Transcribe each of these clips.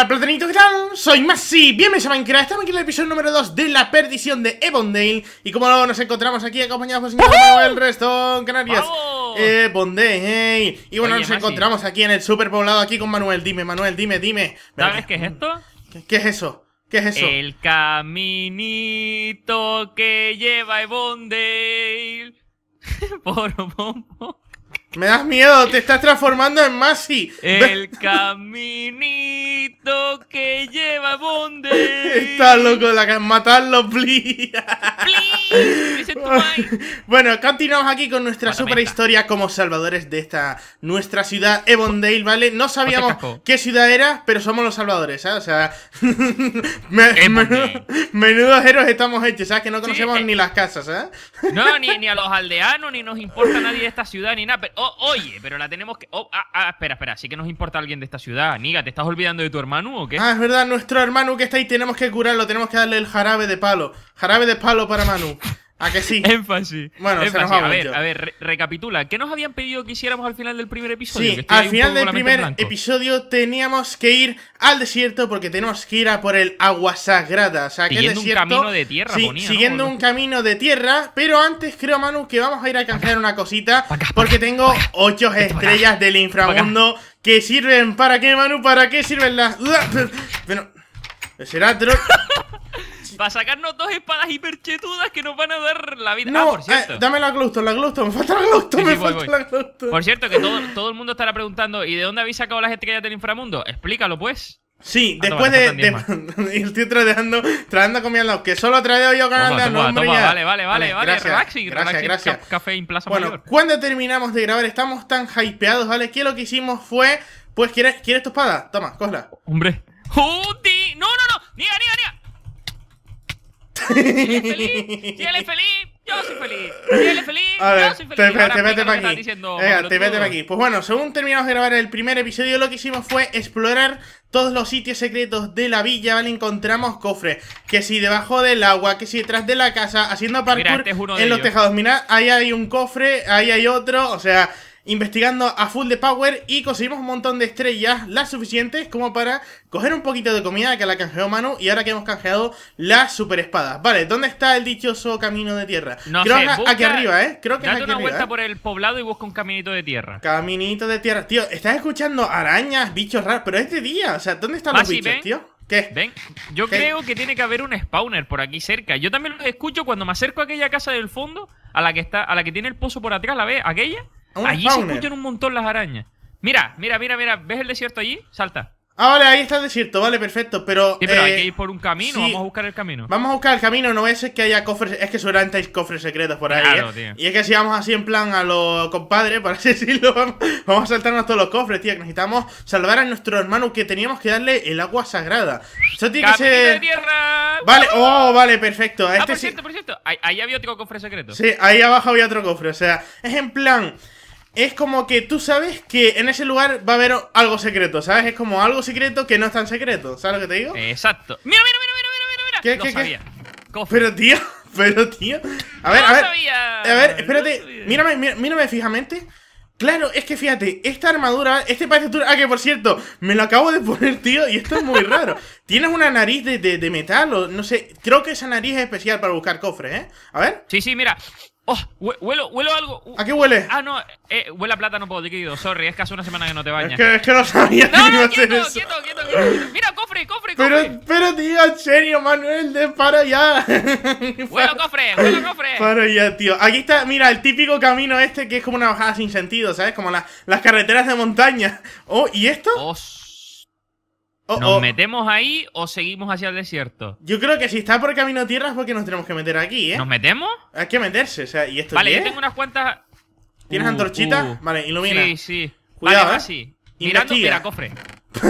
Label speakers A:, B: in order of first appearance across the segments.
A: Hola platanito, ¿qué tal? Soy Masi, bienvenidos a Minecraft, estamos aquí en el episodio número 2 de la perdición de Evondale Y como no, nos encontramos aquí acompañados por el resto, Canarias Evondale, Y bueno, nos encontramos aquí en el super poblado, aquí con Manuel Dime, Manuel, dime, dime ¿Sabes qué es esto? ¿Qué, es eso? ¿Qué es eso? El
B: caminito que lleva Evondale
A: Por me das miedo, te estás transformando en Masi. El caminito que lleva Bonde. Estás loco, la que matarlo, please. please bueno, continuamos aquí con nuestra super historia como salvadores de esta nuestra ciudad, Evondale, ¿vale? No sabíamos qué ciudad era, pero somos los salvadores, ¿sabes? ¿eh? O sea, menudos héroes estamos hechos, ¿sabes? Que no conocemos eh. ni las casas, ¿eh? no,
B: ni, a los aldeanos, ni nos importa nadie de esta ciudad, ni nada. Pero oye, pero la tenemos que. Oh, ah, ah, espera, espera, sí que nos importa alguien de esta ciudad. Niga, ¿te estás olvidando de tu hermano o qué? Ah,
A: es verdad, nuestro hermano que está ahí tenemos que curarlo, tenemos que darle el jarabe de palo. Jarabe de palo para Manu. ¿A que sí?
B: Énfasis. Bueno, a ver, a ver, recapitula. ¿Qué nos habían pedido que hiciéramos al final del primer episodio? Sí, al final del primer
A: episodio teníamos que ir al desierto porque tenemos que ir a por el agua sagrada. O sea, que el desierto, un camino de tierra, sí, Siguiendo un camino de tierra, pero antes creo, Manu, que vamos a ir a canjear una cosita porque tengo ocho estrellas del inframundo que sirven para qué, Manu, para qué sirven las... Bueno, será...
B: Va a sacarnos dos espadas hiperchetudas que nos van a dar la vida. No, ah, por cierto. Eh, dame
A: la Gluston, la Gluston Me falta la Gluston, me falta la
B: Gluston Por cierto, que todo, todo, el mundo estará preguntando: ¿y de dónde habéis sacado las estrellas del inframundo? Explícalo, pues. Sí, después de,
A: irte estoy tradeando, a comida al lado que solo traído yo canal de Vale, vale, vale, vale, gracias, gracias, gracias.
B: café en Plaza Bueno,
A: cuando terminamos de grabar estamos tan hypeados, ¿vale? Que lo que hicimos fue, pues ¿quieres, quieres tu espada? Toma, cógela.
B: Hombre. no, no! ¡Niega, niga, ni, niga feliz, feliz, yo soy feliz, feliz, yo soy feliz. Te, vete aquí. te vete para aquí. Pues
A: bueno, según terminamos de grabar el primer episodio, lo que hicimos fue explorar todos los sitios secretos de la villa, ¿vale? Encontramos cofres, que si debajo del agua, que si detrás de la casa, haciendo parkour este en los tejados. Mirad, ahí hay un cofre, ahí hay otro, o sea, investigando a full de power y conseguimos un montón de estrellas, las suficientes como para coger un poquito de comida que la canjeó mano y ahora que hemos canjeado la super espada. Vale, ¿dónde está el dichoso camino de tierra? Creo que aquí arriba, ¿eh? Creo que date una vuelta ¿eh?
B: por el poblado y busca un caminito de tierra. Caminito de tierra. Tío,
A: estás escuchando arañas, bichos raros, pero es de día. O sea, ¿dónde están los bichos, tío? ¿Qué?
B: Ven, yo creo que tiene que haber un spawner por aquí cerca. Yo también lo escucho cuando me acerco a aquella casa del fondo, a la que está, a la que tiene el pozo por atrás, la ves? aquella. Allí se escuchan un montón las arañas. Mira, mira, mira, mira. ¿Ves el desierto allí? Salta.
A: Ah, vale, ahí está el desierto, vale, perfecto, pero... hay eh, que ir por un camino, vamos a buscar el camino. Vamos a buscar el camino, no es que haya cofres... Es que seguramente hay cofres secretos por ahí, ¿eh? Y es que si vamos así en plan a los compadres, Para decirlo, vamos, a saltarnos todos los cofres, tío, que necesitamos salvar a nuestro hermano que teníamos que darle el agua sagrada. Eso tiene que ser...
B: tierra! Vale, oh,
A: vale, perfecto. ah, este por cierto,
B: por cierto, ahí había otro cofre secreto. Sí,
A: ahí abajo había otro cofre, o sea, es en plan es como que tú sabes que en ese lugar va a haber algo secreto, ¿sabes? Es como algo secreto que no es tan secreto, ¿sabes lo que te digo?
B: Exacto.
A: Mira, mira, mira, mira, mira, mira. ¿Qué, qué, Pero tío, pero tío. A ver, a ver. A ver, espérate. mírame, mírame fijamente. Claro, es que fíjate, esta armadura, este parece Ah, que por cierto, me lo acabo de poner, tío, y esto es muy raro. Tienes una nariz de, de metal o no sé. Creo que esa nariz es especial para buscar cofres, ¿eh? A ver. Sí, sí, mira.
B: Oh, huelo, huelo algo. Uh, ¿A qué huele? Ah, no, eh, huele a plátano querido. Sorry, es que hace una semana que no te bañas. Es que, es que no sabía no, a hacer quieto, eso. Quieto, quieto, quieto, Mira,
A: cofre, cofre, cofre. Pero, tío, en serio, Manuel, de para ya. huelo
B: cofre, huelo cofre.
A: Para ya, tío. Aquí está, mira, el típico camino este que es como una bajada sin sentido, ¿sabes? Como las carreteras de montaña. Oh, ¿y esto? ¿Nos
B: metemos ahí o seguimos hacia el desierto?
A: Yo creo que si está por camino tierra es porque nos tenemos que meter aquí, ¿eh? ¿Nos metemos? Hay que meterse, o sea, ¿y esto Vale, yo tengo
B: unas cuantas.
A: ¿Tienes antorchita? Uh, antorchitas? Uh. Vale, ilumina. Sí, sí. Cuidado, vale, ¿eh? así. Mirando, mira, cofre.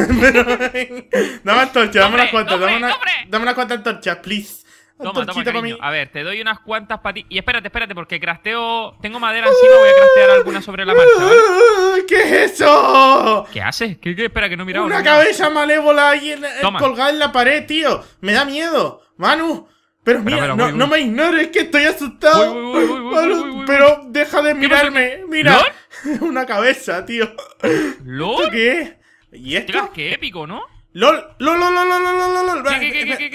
A: dame antorcha, dame unas cuantas, dame, una, dame unas cuantas antorchas, please. Toma, toma,
B: A ver, te doy unas cuantas para ti. Y espérate, espérate, porque crasteo. Tengo madera encima, voy a crastear alguna sobre la marcha, ¿vale?
A: ¿Qué es eso?
B: ¿Qué haces? ¿Qué, Espera, que no he mirado. Una cabeza
A: malévola ahí eh, colgada en la pared, tío. Me da miedo. Manu, pero mira, no, me ignores, que estoy asustado. pero deja de mirarme. Mira, una cabeza, tío. ¿Lo ¿Esto qué es? ¿Y qué épico, ¿no? LOL, LOL, LOL, LOL, LOL, LOL,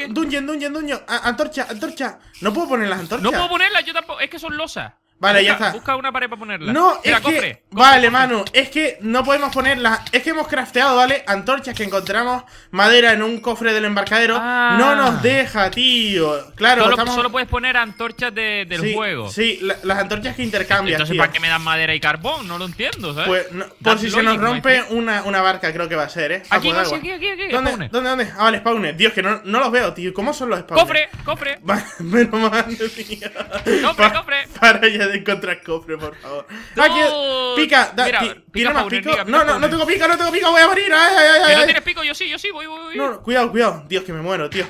A: LOL. ¿Qué, Antorcha, antorcha. No puedo poner las antorchas. No puedo
B: ponerlas, yo tampoco. Es que son losas. Vale, ya está. Busca una pared para ponerla. No, es que. Cofre, vale, mano
A: es que no podemos ponerlas. Es que hemos crafteado, ¿vale? Antorchas que encontramos madera en un cofre del embarcadero. Ah. No nos deja, tío. Claro, solo, solo
B: puedes poner antorchas del juego. Sí, las antorchas que intercambias. Entonces, ¿para qué me dan madera y carbón? No lo entiendo, ¿sabes? Pues, por si se nos rompe
A: una, una, barca, creo que va a ser, ¿eh? Aquí, aquí, aquí, aquí, aquí. ¿Dónde, ¿Dónde, dónde? Ah, vale, spawner. Dios, que no, no los veo, tío. ¿Cómo son los spawners? Cofre, cofre. Menos mal,
B: tío.
A: Cofre, cofre. Encontrar cofre, por favor. No, pica, mira, pica más pico. no, no, no tengo pica, no tengo pica, voy a morir. no tienes
B: pico, yo sí, yo sí, voy, voy, voy.
A: No, cuidado, cuidado. Dios, que me muero, tío.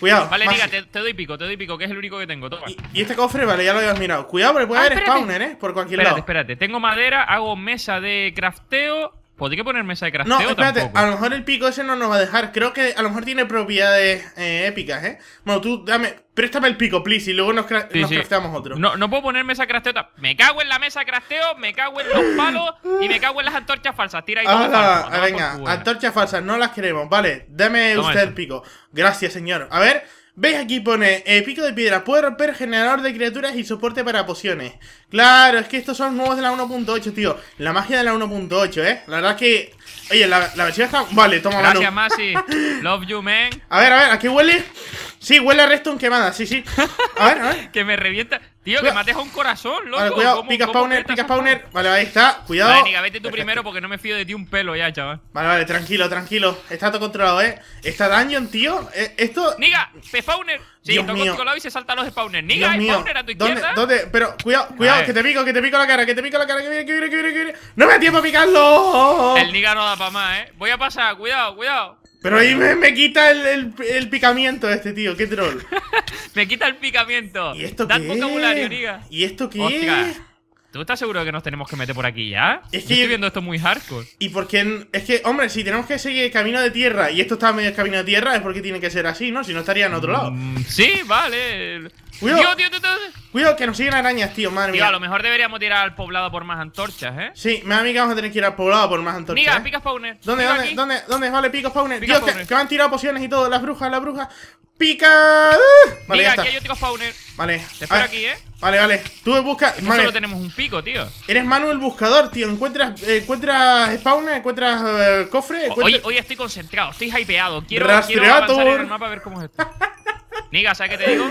A: Cuidado. Vale, diga,
B: te, doy pico, te doy pico, que es el único que tengo. Toma. Y, este cofre, vale, ya lo habías
A: mirado. Cuidado, porque puede ah, haber spawner, ¿eh? Por cualquier lado.
B: Espérate, espérate. Tengo madera, hago mesa de crafteo que poner mesa de crafteo? No, espérate, a
A: lo mejor el pico ese no nos va a dejar. Creo que a lo mejor tiene propiedades
B: eh, épicas, ¿eh? Bueno, tú dame, préstame el pico, please, y luego nos, cra crafteamos otro. No, no puedo poner mesa de crafteo. Me cago en la mesa de crafteo, me cago en los palos y me cago en las antorchas falsas. Tira ahí ah,
A: Venga, antorchas falsas, no las queremos. Vale, dame usted el pico. Gracias, señor. A ver. ¿Veis aquí pone eh, pico de piedra? Puede romper generador de criaturas y soporte para pociones. Claro, es que estos son nuevos de la 1.8, tío. La magia de la 1.8, ¿eh? La verdad es que... Oye, la, la versión está... Vale, toma, Gracias, mano.
B: Love you, man.
A: A ver, a ver, ¿a qué huele? Sí, huele a en quemada, sí, sí. A ver, a
B: ver. que me revienta... Tío, que me ha dejado un corazón, loco. Vale, cuidado, pica spawner,
A: pica spawner. Vale, ahí está, cuidado. Vale,
B: vete tú primero porque no me fío de ti un pelo ya, chaval.
A: Vale, vale, tranquilo, tranquilo. Está todo controlado, eh. Está dañón, tío. Eh, esto.
B: Niga, spawner. Sí, Dios mío. controlado y se saltan los spawners. Niga, spawner a tu izquierda. ¿Dónde?
A: ¿Dónde? Pero, cuidado, cuidado, que te pico, que te pico la cara, que te pico la cara, que viene, que viene, que viene, que viene.
B: ¡No me da tiempo a picarlo! El Niga no da para más, eh. Voy a pasar, cuidado, cuidado. Pero ahí me,
A: quita el, picamiento de este tío, qué troll.
B: me quita el picamiento. ¿Y esto qué? ¿Y esto qué? ¿tú estás seguro de que nos tenemos que meter por aquí ya? Es estoy viendo esto muy hardcore. Y
A: porque es que, hombre, si tenemos que seguir camino de tierra y esto está medio camino de tierra, es porque tiene que ser así, ¿no? Si no estaría en otro lado. Mm, sí, vale. Cuidado. tío, tío, Cuidado, que nos siguen arañas, tío,
B: madre mía. Tío, a lo mejor deberíamos tirar al poblado por más antorchas, ¿eh?
A: Sí, me da a que vamos a tener que ir al poblado por más antorchas. Mira, ¿eh? pica
B: spawner. ¿Dónde, dónde, dónde, dónde,
A: Vale, pica spawner. Dios, Que, me han tirado pociones y todo. Las brujas, las brujas. Pica. Vale, Mira, aquí hay
B: otro spawner. Vale. Te espero ah, aquí, ¿eh?
A: Vale, vale. Tú buscas. Vale. Solo
B: tenemos un pico, tío.
A: Eres Manuel buscador, tío. Encuentras, eh, encuentras spawner, encuentras eh, cofre. Hoy,
B: hoy estoy concentrado, estoy hypeado. Quiero, quiero avanzar el mapa a ver cómo es esto. Niga, ¿sabes qué te digo?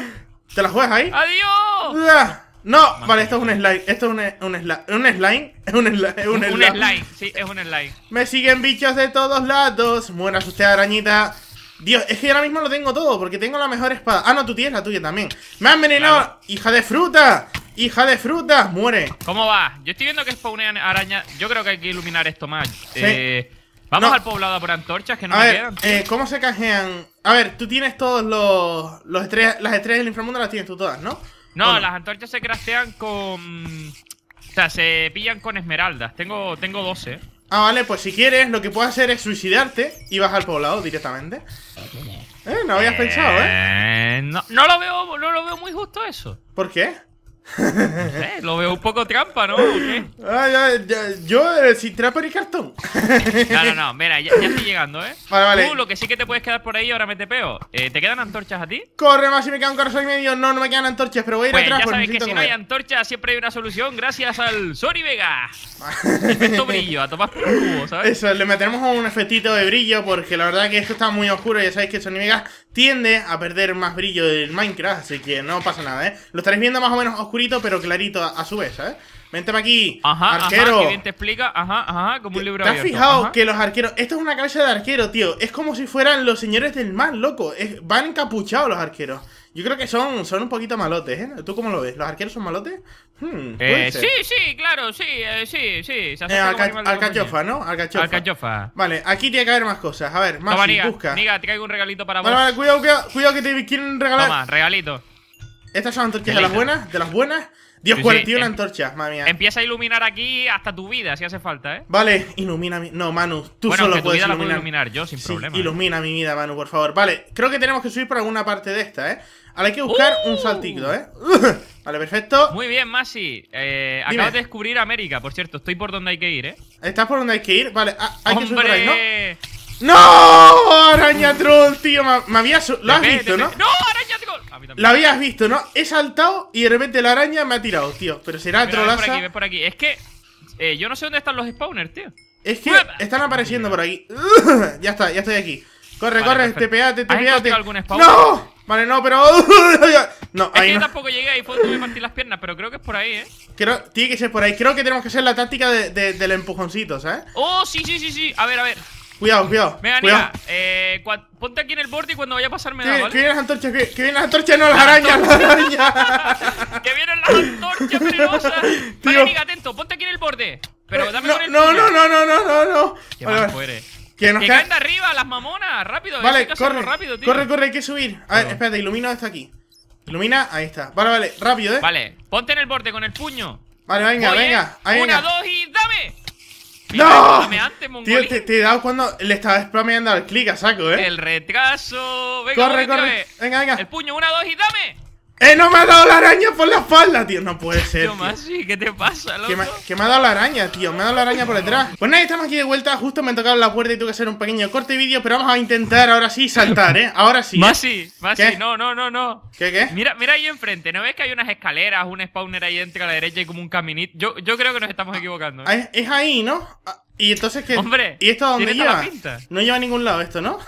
A: ¿Te la juegas ahí? ¡Adiós! No, vale, esto es un slime. Esto es un, un, slime. ¿Un slime? Es un slime. Es un slime.
B: sí, es un slime.
A: Me siguen bichos de todos lados. Muera usted, arañita. Dios, es que ahora mismo lo tengo todo porque tengo la mejor espada. Ah, no, tú tienes la tuya también. ¡Me han venido ¡Hija de fruta! ¡Hija de fruta! ¡Muere!
B: ¿Cómo va? Yo estoy viendo que spawnean araña. Yo creo que hay que iluminar esto más. Eh, vamos al poblado por antorchas que no me quedan.
A: Eh, ¿Cómo se cajean? A ver, tú tienes todos los. las estrellas del inframundo las tienes tú todas, ¿no?
B: No, las antorchas se crastean con. O sea, se pillan con esmeraldas. Tengo, tengo 12.
A: Ah, vale, pues si quieres, lo que puedes hacer es suicidarte y vas al poblado directamente. Eh, no habías pensado, ¿eh?
B: eh no, lo veo, no lo veo muy justo eso. ¿Por qué? lo veo un poco trampa, ¿no? Ay,
A: ay, ah, yo eh, si trapo trampa ni cartón.
B: No, no, no, mira, ya, estoy llegando, ¿eh? Vale, vale. Tú lo que sí que te puedes quedar por ahí ahora me te peo. Eh, ¿Te quedan antorchas a ti?
A: Corre, más si me queda un corazón y medio. No, no me quedan antorchas, pero voy a ir Pues atrás ya sabes que si no hay
B: antorchas siempre hay una solución gracias al Sony Vega. Efecto brillo, a tomar por cubo, ¿sabes?
A: Eso, le metemos un efectito de brillo porque la verdad que esto está muy oscuro. Ya sabéis que Sony Vegas tiende a perder más brillo del Minecraft, así que no pasa nada, ¿eh? Lo estaréis viendo más o menos oscurito, pero clarito a, su vez, ¿eh? Vente aquí, ajá, arquero.
B: te explica, ajá, ajá, como un libro ¿Te has fijado
A: que los arqueros... Esto es una cabeza de arquero, tío. Es como si fueran los señores del mar, loco. Es... Van encapuchados los arqueros. Yo creo que son, son un poquito malotes, ¿eh? ¿Tú cómo lo ves? ¿Los arqueros son malotes? Hmm, eh, sí,
B: sí, claro, sí, eh, sí, sí. Se eh, alcachofa, ¿no?
A: Alcachofa. alcachofa. Vale, aquí tiene que haber más cosas. A ver, más busca.
B: Niga, te caigo un regalito para vale, vos. Vale, cuidado,
A: cuidado, que te quieren regalar. Toma, regalito. Estas son antorchas de las buenas, de las buenas. Dios, sí, cuartillo la em- antorcha, madre
B: Empieza a iluminar aquí hasta tu vida, si hace falta, ¿eh?
A: Vale, ilumina mi... No, Manu, tú solo puedes vida iluminar. La puedo iluminar
B: yo, sin sí, ¿eh? ilumina
A: mi vida, Manu, por favor. Vale, creo que tenemos que subir por alguna parte de esta, ¿eh? Ahora hay que buscar un ¡Uh! saltito, ¿eh? vale, perfecto.
B: Muy bien, Masi. Eh, acabas de descubrir América, por cierto. Estoy por donde hay que ir, ¿eh? ¿Estás por donde hay que ir? Vale, ah, hay que subir por ahí, ¿no?
A: ¡No! Araña troll, tío. Me, Lo has visto, ¿no? ¡No, araña! La habías visto, ¿no? He saltado y de repente la araña me ha tirado, tío.
B: Pero será otro trolaza. por aquí, Es que eh, yo no sé dónde están los spawners, tío. Es que están apareciendo por aquí.
A: ya está, ya estoy aquí. Corre, corre, te tepeate te... algún ¡No! Vale, no, pero... no, es ahí yo
B: tampoco llegué ahí, puedo donde las piernas, pero creo
A: que es por ahí, ¿eh? Creo, tiene que ser por ahí. Creo que tenemos que hacer la táctica del empujoncito, ¿sabes?
B: ¡Oh, sí, sí, sí, sí! A ver, a ver.
A: Cuidado, cuidado. Venga, cuidado. Mira,
B: eh, ponte aquí en el borde y cuando vaya a pasarme. me da, ¿vale? Que vienen
A: las antorchas, que, vienen las antorchas, no las arañas, las arañas. que vienen las antorchas peligrosas. Vale, mira atento, ponte aquí en el
B: borde. Pero eh,
A: dame no, con el no, no, no, no, no, no, no. Que nos que caen de
B: arriba, las mamonas, rápido. Vale, corre, corre, corre, hay que
A: subir. A ver, espérate, ilumina hasta aquí. Ilumina, ahí está. Vale, vale, rápido, eh. Vale,
B: ponte en el borde con el puño.
A: Vale, venga, eh. venga. Una,
B: dos y dame.
A: ¡No! Tío, te, he dado cuando le estabas spameando al click a saco, ¿eh? El
B: retraso.
A: corre, corre.
B: Venga, venga. El puño, una, dos y dame.
A: ¡Eh, no me ha dado la araña por la espalda, tío! No puede ser. Tío,
B: Masi, ¿qué te pasa, loco?
A: ¿Qué me, ha dado la araña, tío. Me ha dado la araña por detrás. Pues nada, estamos aquí de vuelta. Justo me tocado la puerta y tuve que hacer un pequeño corte de vídeo. Pero vamos a intentar ahora sí saltar, ¿eh? Ahora sí. ¿eh? Masi,
B: Masi, no, no, no, no. ¿Qué, qué? Mira, mira ahí enfrente. ¿No ves que hay unas escaleras, un spawner ahí entre a la derecha y como un caminito? Yo, yo creo que nos estamos equivocando. ¿eh?
A: Es, ahí, ¿no? Ah, y
B: entonces qué Hombre,
A: ¿y esto a dónde lleva? No lleva a ningún lado esto, ¿no? o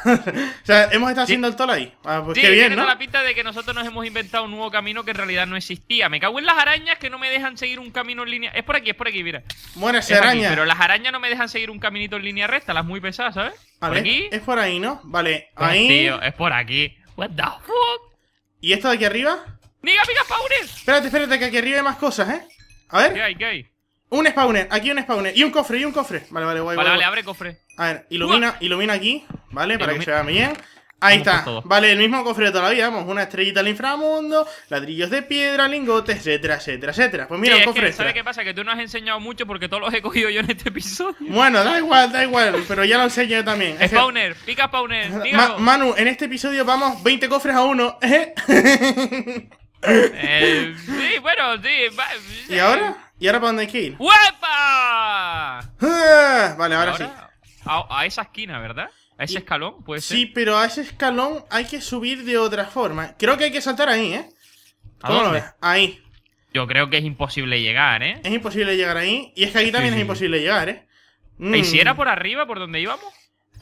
A: sea, hemos estado haciendo el tolo ahí. pues sí, qué la
B: pinta de que nosotros nos hemos inventado un nuevo camino que en realidad no existía. Me cago en las arañas que no me dejan seguir un camino en línea. Es por aquí, es por aquí, mira. Bueno, araña. pero las arañas no me dejan seguir un caminito en línea recta, las muy pesadas, ¿sabes? A aquí? Es por ahí, ¿no? Vale, pues, ahí. Tío, es por aquí. What the fuck?
A: ¿Y esto de aquí arriba?
B: ¡Niga, mira, paunes.
A: Espérate, espérate, que aquí arriba hay más cosas, ¿eh? A ver. ¿Qué hay, qué hay? Un spawner, aquí un spawner. Y un cofre, y un cofre. Vale, vale, guay, Vale, guay, vale, abre cofre. A ver, ilumina, ilumina aquí, ¿vale? Para que se vea bien. Ahí está, vale, el mismo cofre de toda la vida, Vamos, una estrellita al inframundo, ladrillos de piedra, lingotes, etcétera, etcétera, etcétera. Pues mira, el cofre. ¿Sabes qué
B: pasa? Que tú no has enseñado mucho porque todos los he cogido yo en este episodio. Bueno, da igual,
A: da igual, pero ya lo enseño yo también. Spawner,
B: pica spawner,
A: Manu, en este episodio vamos 20 cofres a uno. eh,
B: eh sí, bueno,
A: sí. ¿Y ahora? ¿Y ahora para dónde hay que ir? ¡Uepa!
B: ¡Eh! vale, ahora, sí. A, esa esquina, ¿verdad? A ese escalón, puede ser. Sí,
A: pero a ese escalón hay que subir de otra forma. Creo que hay que saltar ahí, ¿eh? ¿Cómo Lo ves? Ahí.
B: Yo creo que es imposible llegar, ¿eh?
A: Es imposible llegar ahí. Y es que aquí también es imposible llegar, ¿eh? ¿Y si mm. era por arriba, por donde íbamos?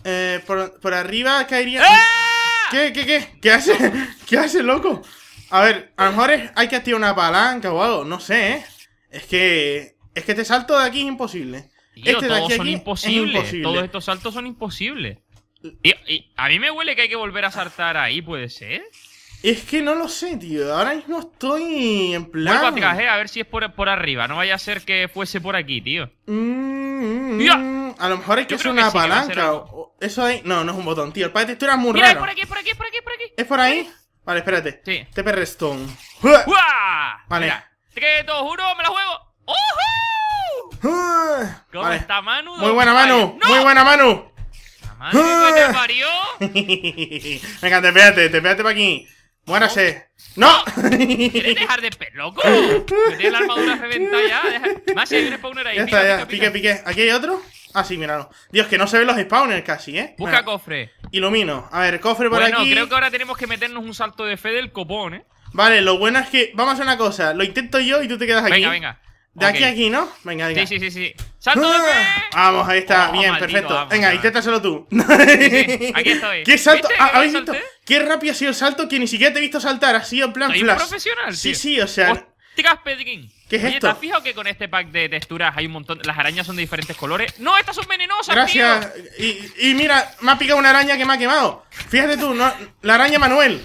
A: Eh, por, arriba caería... ¡Eh! qué, qué? ¿Qué hace? ¿Qué hace, loco? A ver, a lo mejor hay que activar una palanca o algo. No sé, ¿eh? Es que, es que este salto de aquí es imposible. este todos de aquí son imposibles. Imposible. Todos
B: estos saltos son imposibles. a mí me huele que hay que volver a saltar ahí, ¿puede ser?
A: Es que no lo sé, tío. Ahora mismo estoy en plan. atrás, a
B: ver si es por, por arriba. No vaya a ser que fuese por aquí, tío.
A: Mm, mm, mm.
B: A lo mejor es que es una palanca. eso ahí. No, no es un botón, tío. El padre
A: de muy Mira, raro. Es por
B: aquí, por aquí, por aquí, por aquí. ¿Es por ahí?
A: Vale, espérate. Sí. TP Vale.
B: 3, 2, 1, me la juego.
A: ¡Ojo! ¿Cómo está Manu? Muy buena Manu, muy buena Manu. La mano te parió. Venga, te espérate para aquí. Muérase. ¡No! ¡No! ¿Quieres dejar de pe... loco? Tienes la armadura
B: reventada ya.
A: Más hay un spawner ahí. Ya pique, pique. ¿Aquí hay otro? Ah, sí, míralo. Dios, que no se ven los spawners casi, ¿eh? Busca cofre. Ilumino. A ver, cofre por aquí. Bueno, creo
B: que ahora tenemos que meternos un salto de fe del copón, ¿eh?
A: Vale, lo bueno es que. Vamos a hacer una cosa. Lo intento yo y tú te quedas aquí. Venga, venga.
B: De aquí a aquí, ¿no? Venga, venga. Sí, sí, sí, ¡Salto de ah. Vamos, ahí está. Oh, Bien, perfecto. venga,
A: inténtaselo tú. Aquí estoy. ¿Qué salto? ¿Habéis Qué rápido ha sido el salto que ni siquiera te he visto saltar. Ha sido en plan flash. profesional, Sí, sí, o sea.
B: ¿Qué es esto? ¿Te has fijado que con este pack de texturas hay un montón? Las arañas son de diferentes colores. ¡No, estas son venenosas, Gracias.
A: Y, mira, me ha picado una araña que me ha quemado. Fíjate tú, la araña Manuel.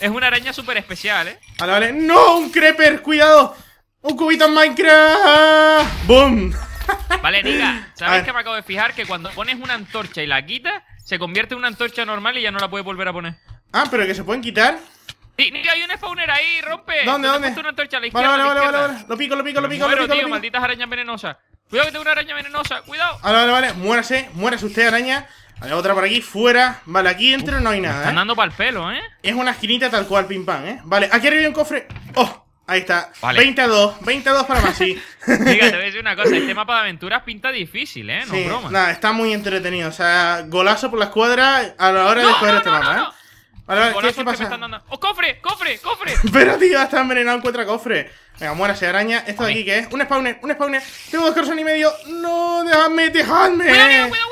B: Es una araña súper especial, ¿eh?
A: Vale, vale. ¡No! ¡Un creeper! ¡Cuidado! ¡Un cubito en Minecraft! ¡Boom!
B: Vale, Niga, ¿sabes que me acabo de fijar? Que cuando pones una antorcha y la quitas, se convierte en una antorcha normal y ya no la puedes volver a poner. Ah, pero que se pueden quitar. Sí, Niga, hay un spawner ahí, rompe. ¿Dónde, dónde? Una antorcha a la izquierda, vale, vale, vale, vale,
A: Lo pico, lo pico, lo pico, lo pico. malditas
B: arañas venenosas. Cuidado que tengo una araña venenosa, cuidado.
A: Vale, vale, vale. Muérase, muérase usted, araña. Hay otra por aquí, fuera. Vale, aquí dentro no hay nada. Están
B: ¿eh? dando para el pelo, ¿eh?
A: Es una esquinita tal cual, pim pam, ¿eh? Vale, aquí arriba hay un cofre. ¡Oh! Ahí está. 20 a 2, para más,
B: sí. Fíjate, te voy a decir una cosa. Este mapa de aventuras pinta difícil, ¿eh? No sí, broma. Nada,
A: está muy entretenido. O sea, golazo por la escuadra a la hora de jugar este no, mapa, ¿eh? Vale, vale, ¿qué, pasa? ¡Oh, cofre! ¡Cofre! ¡Cofre! Pero, tío, está envenenado, encuentra cofre. Venga, muérase, araña. ¿Esto de aquí qué es? Un spawner, un spawner. Tengo dos corazones y medio. ¡No! ¡Dejadme, déjame, ¡Cuidado,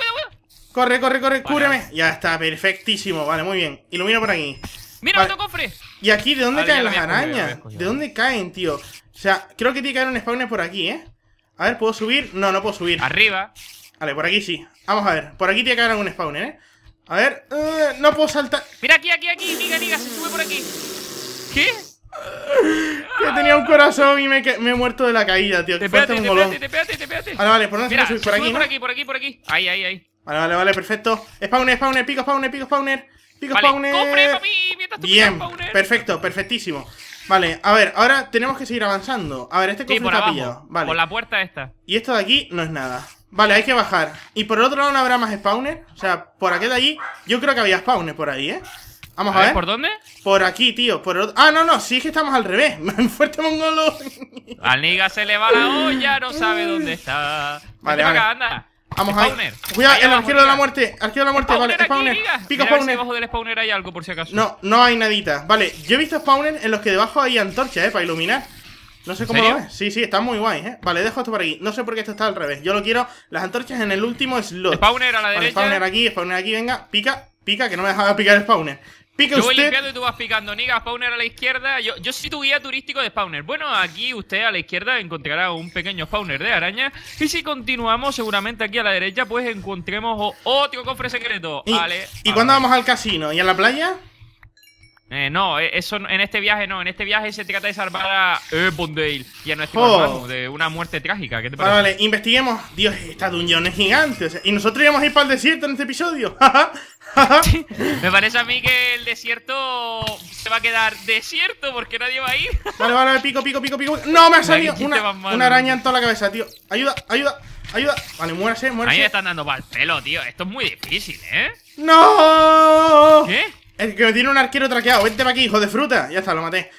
A: Corre, corre, corre, vale. Ya está, perfectísimo. Vale, muy bien. Ilumino por aquí. Mira, otro cofre. ¿Y aquí de dónde caen las arañas? ¿De dónde caen, tío? O sea, creo que tiene que haber un spawner por aquí, ¿eh? A ver, ¿puedo subir? No, no puedo subir. Arriba. Vale, por aquí sí. Vamos a ver. Por aquí tiene que haber algún spawner, ¿eh? A ver. Eh, no puedo saltar.
B: Mira aquí, aquí, aquí. Niga, niga, se sube por aquí. ¿Qué? Yo tenía un
A: corazón y me, me, he muerto de la caída, tío. Te pégate, te
B: pégate, te pégate, Vale, vale, por dónde se puede subir? Por aquí, por aquí, por aquí, por aquí. Ahí, ahí, ahí.
A: Vale, vale, vale, perfecto. Spawner, spawner, pico, spawner, pico, spawner. Pico, spawner. Compre, tú Bien, spawner. perfecto, perfectísimo. Vale, a ver, ahora tenemos que seguir avanzando. A ver, este cofre está pillado. Vale. Por
B: la puerta esta.
A: Y esto de aquí no es nada. Vale, hay que bajar. Y por el otro lado no habrá más spawner. O sea, por aquel de allí. Yo creo que había spawner por ahí, ¿eh? Vamos a, ver, ¿Por dónde? Por aquí, tío. Por Ah, no, no, sí es que estamos al revés. Fuerte mongolo.
B: Al niga se le va la olla, no sabe dónde está.
A: Vale, vale. Vamos a ahí. Cuidado, el arquero de la muerte. Arquero de la muerte, spawner vale. Spawner. Pico spawner. Si debajo
B: del spawner hay algo, por si acaso. No,
A: no hay nadita. Vale, yo he visto spawner en los que debajo hay antorchas, eh, para iluminar. No sé cómo lo ves. Sí, sí, está muy guay, eh. Vale, dejo esto por aquí. No sé por qué esto está al revés. Yo lo quiero. Las antorchas en el último slot. Spawner a la derecha. spawner aquí, spawner aquí, venga. Pica, pica, que no me dejaba picar el spawner yo voy limpiando
B: y tú vas picando. Niga, Spawner a la izquierda. Yo, yo soy tu guía turístico de Spawner. Bueno, aquí usted a la izquierda encontrará un pequeño Spawner de araña. Y si continuamos, seguramente aquí a la derecha, pues encontremos otro cofre secreto. ¿Y, vale, ¿y cuándo
A: vamos al casino? ¿Y a la playa?
B: Eh, no, eh, eso en este viaje no. En este viaje se trata de salvar a Bondale. y a nuestro oh. de una muerte trágica. ¿Qué te parece? Vale,
A: investiguemos. Dios, esta dungeon es gigante. y nosotros íbamos a ir para el desierto en este episodio.
B: Me parece a mí que el desierto se va a quedar desierto porque nadie va a ir.
A: Vale, vale, pico, pico, pico, pico. No, me ha salido una, una, araña en toda la cabeza, tío. Ayuda, ayuda, ayuda. Vale, muérase, muérase. Ahí me
B: están dando para pelo, tío. Esto es muy difícil, ¿eh?
A: ¡No! ¿Qué? Es que me tiene un arquero traqueado. Vente para aquí, hijo de fruta. Ya está, lo maté.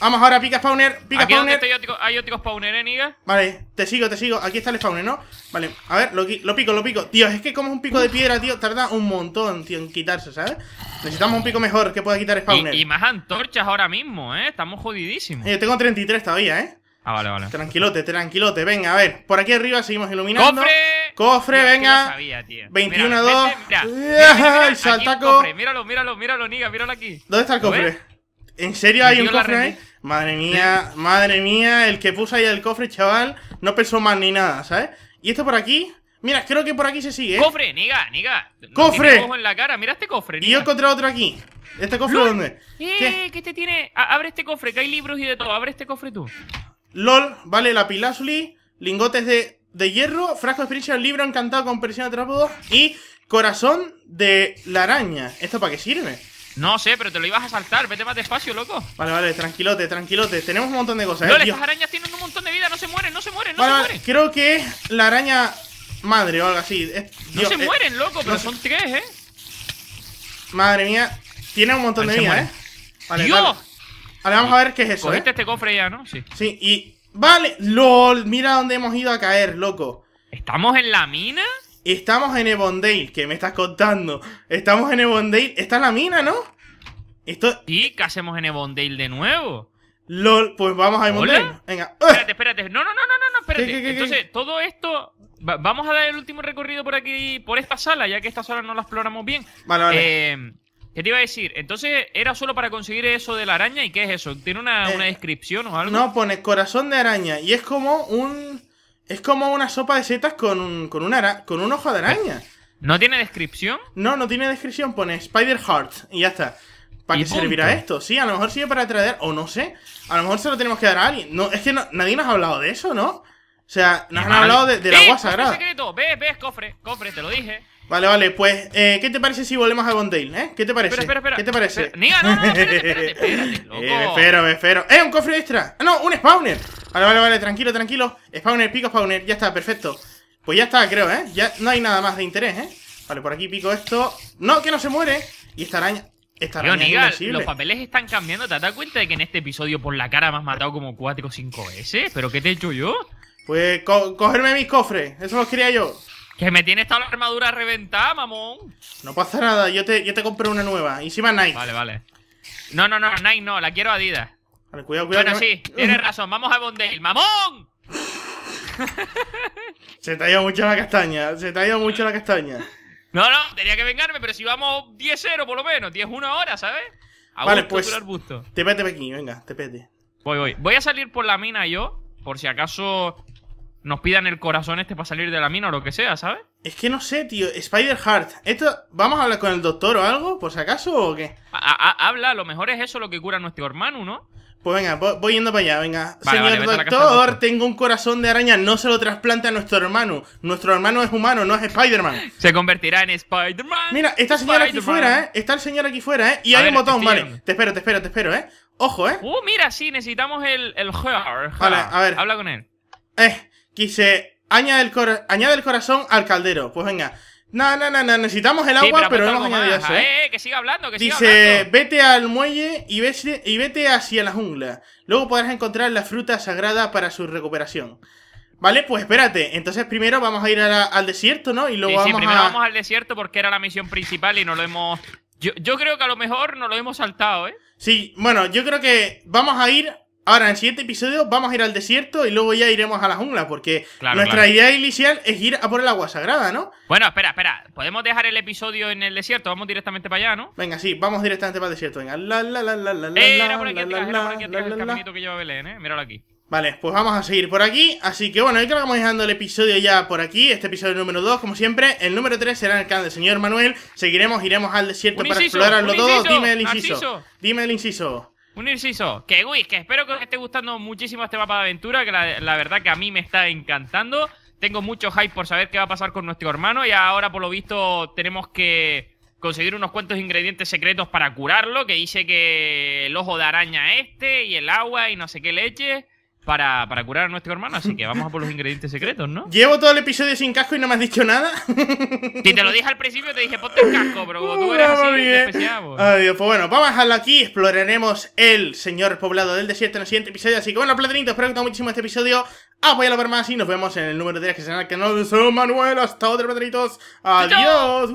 A: Vamos ahora, pica spawner, pica Aquí spawner.
B: hay ótico spawner, eh, niga.
A: Vale, te sigo, te sigo. Aquí está el spawner, ¿no? Vale, a ver, lo, pico, lo pico. Tío, es que como es un pico de piedra, tío, tarda un montón, tío, en quitarse, ¿sabes? Necesitamos un pico mejor que pueda quitar spawner. Y, y
B: más antorchas ahora mismo, ¿eh? Estamos jodidísimos. Yo eh,
A: tengo 33 todavía, ¿eh? Ah, vale, vale. Tranquilote, tranquilote. Venga, a ver. Por aquí arriba seguimos iluminando. ¡Cofre! Cofre, venga. 21 2. mira, mira, míralo, míralo, míralo, niga, míralo aquí. ¿Dónde está el cofre? ¿En serio hay un cofre ahí? Madre mía, madre mía, el que puso ahí el cofre, chaval, no pensó más ni nada, ¿sabes? Y esto por aquí, mira, creo que por aquí se sigue. ¿eh? ¡Cofre,
B: niga, niga! ¡Cofre! en la cara, mira este cofre, Y yo encontré
A: otro aquí. ¿Este cofre dónde?
B: ¡Eh, ¿Qué? te este tiene! abre este cofre, que hay libros y de todo, abre este cofre tú. LOL, vale, la
A: pilazuli, lingotes de, hierro, frasco de experiencia, libro encantado con presión de trápodo y corazón de la araña. ¿Esto para qué sirve?
B: No sé, pero te lo ibas a saltar. Vete más despacio, loco.
A: Vale, vale, tranquilote, tranquilote. Tenemos un montón de cosas. ¿eh? No, ¿eh? estas
B: arañas tienen un montón de vida. No se mueren, no se mueren, no se mueren.
A: Creo que es la araña madre o algo así. no se eh, mueren,
B: loco, pero son tres, ¿eh?
A: Madre mía. Tiene un montón de vida, ¿eh? Vale, ¡Dios! Vale. vamos a ver qué es eso, Cogiste
B: ¿eh? este cofre ya, ¿no? Sí.
A: Sí, y... Vale, lol, mira dónde hemos ido a caer, loco. ¿Estamos en la mina? Estamos en Evondale, ¿qué me estás contando? Estamos en Evondale, está la mina, ¿no? Esto... Sí, ¿qué
B: hacemos en Evondale de nuevo? LOL, pues vamos a Evondale. Venga. Espérate, espérate. No, no, no, no, no, espérate. Entonces, todo esto. vamos a dar el último recorrido por aquí, por esta sala, ya que esta sala no la exploramos bien. Vale, vale. Eh, ¿Qué te iba a decir? Entonces, ¿era solo para conseguir eso de la araña? ¿Y qué es eso? ¿Tiene una, eh, una descripción o algo? No,
A: pone corazón de araña. Y es como un. Es como una sopa de setas con, un, con, con un ojo de araña.
B: ¿No tiene descripción?
A: No, no tiene descripción. Pone Spider Heart y ya está. ¿Para qué servirá esto? Sí, a lo mejor sirve para atraer, o no sé. A lo mejor se lo tenemos que dar a alguien. No, es que nadie nos ha hablado de eso, ¿no? O sea, nos han hablado de, del agua eh, sagrada.
B: secreto! cofre! ¡Cofre, te lo dije!
A: Vale, vale, pues, eh, ¿qué te parece si volvemos a Gondale, eh? ¿Qué te parece? Espera, espera, espera. ¿Qué te parece? Espera, no, no, eh, espero, me espero. ¡Eh, un cofre extra! ¡Ah, no, un spawner! Vale, vale, vale, tranquilo, tranquilo. Spawner, pico spawner, ya está, perfecto. Pues ya está, creo, ¿eh? Ya no hay nada más de interés, ¿eh? Vale, por aquí pico esto. ¡No, que no se muere! Y esta araña... Esta araña los
B: papeles están cambiando. ¿Te has dado cuenta de que en este episodio por la cara me has matado como 4 o 5 veces?
A: ¿Pero qué te he hecho yo? Pues cogerme mis cofres,
B: eso lo quería yo. Que me tienes toda la armadura reventada, mamón.
A: No pasa nada, yo te, yo te compré una nueva. Y encima Nike. Vale, vale.
B: No, no, no, Nike no, la quiero Adidas. Vale, cuidado, cuidado. Bueno, sí, tienes razón, vamos a Bondale. ¡Mamón!
A: se te ha ido mucho la castaña, se te ha ido mucho la castaña. No, no,
B: tenía que vengarme, pero si vamos 10-0 por lo menos, 10-1 ahora, ¿sabes? vale, pues. Te pete aquí, venga, te pete. Voy, voy. Voy a salir por la mina yo, por si acaso nos pidan el corazón este para salir de la mina o lo que sea, ¿sabes?
A: Es que no sé, tío. Spider Heart. Esto, ¿Vamos a hablar con el doctor o algo? ¿Por si acaso o qué?
B: habla, lo mejor es eso lo que cura a nuestro hermano, ¿no?
A: Pues venga, voy, yendo para allá, venga. Señor doctor, tengo un corazón de araña, no se lo trasplante a nuestro hermano. Nuestro hermano es humano, no es Spider-Man.
B: Se convertirá en Spider-Man.
A: Mira, está el señor aquí fuera, ¿eh? Está el señor aquí fuera, ¿eh? Y hay un botón, vale. Te espero, te espero, te espero, ¿eh? Ojo,
B: ¿eh? Uh, mira, sí, necesitamos el, el, Heart. a ver. Habla con
A: él. Eh, Quise, añade el, añade el corazón al caldero. Pues venga. No, no, no, necesitamos el agua, pero, no hemos añadido ¿eh?
B: ¿eh? que siga hablando, que siga hablando.
A: vete al muelle y, vete, y vete hacia la jungla. Luego podrás encontrar la fruta sagrada para su recuperación. Vale, pues espérate. Entonces primero vamos a ir al desierto, ¿no? Y luego sí, sí, primero vamos
B: al desierto porque era la misión principal y no lo hemos... Yo, yo creo que a lo mejor no lo hemos saltado, ¿eh? Sí,
A: bueno, yo creo que vamos a ir Ahora, en el siguiente episodio vamos a ir al desierto y luego ya iremos a la jungla, porque nuestra idea inicial es ir a por el agua sagrada, ¿no?
B: Bueno, espera, espera. Podemos dejar el episodio en el desierto, vamos directamente para allá, ¿no?
A: Venga, sí, vamos directamente para el desierto. Venga, la la la la la eh, Era por
B: aquí Míralo aquí.
A: Vale, pues vamos a seguir por aquí. Así que bueno, hoy creo que vamos dejando el episodio ya por aquí. Este episodio número 2, como siempre. El número 3 será en el canal del señor Manuel. Seguiremos, iremos al desierto para inciso, explorarlo todo. Dime el inciso. Dime el inciso.
B: Un inciso, que guis, que espero que os esté gustando muchísimo este mapa de aventura, que la, verdad que a mí me está encantando. Tengo mucho hype por saber qué va a pasar con nuestro hermano y ahora por lo visto tenemos que conseguir unos cuantos ingredientes secretos para curarlo, que dice que el ojo de araña este y el agua y no sé qué leche para, curar a nuestro hermano, así que vamos a por los ingredientes secretos, ¿no?
A: Llevo todo el episodio sin casco y no me has dicho nada. Si
B: te lo dije al principio, te dije, ponte el casco, pero como tú eres así, Adiós,
A: pues. pues bueno, vamos a dejarlo aquí, exploraremos el señor poblado del desierto en el siguiente episodio, así que bueno, platinitos, espero que te muchísimo este episodio, apoyalo ver más y nos vemos en el número de días que será el no de Manuel, hasta otro, platinitos, adiós.